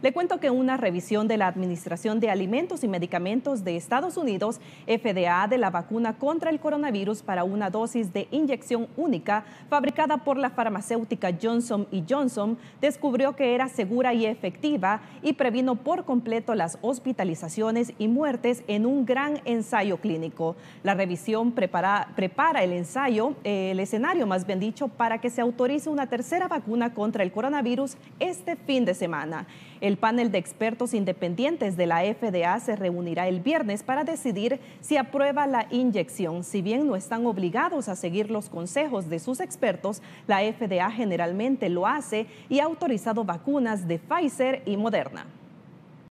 Le cuento que una revisión de la Administración de Alimentos y Medicamentos de Estados Unidos, FDA, de la vacuna contra el coronavirus para una dosis de inyección única fabricada por la farmacéutica Johnson Johnson descubrió que era segura y efectiva y previno por completo las hospitalizaciones y muertes en un gran ensayo clínico. La revisión prepara, el ensayo, eh, el escenario más bien dicho, para que se autorice una tercera vacuna contra el coronavirus este fin de semana. El panel de expertos independientes de la FDA se reunirá el viernes para decidir si aprueba la inyección. Si bien no están obligados a seguir los consejos de sus expertos, la FDA generalmente lo hace y ha autorizado vacunas de Pfizer y Moderna.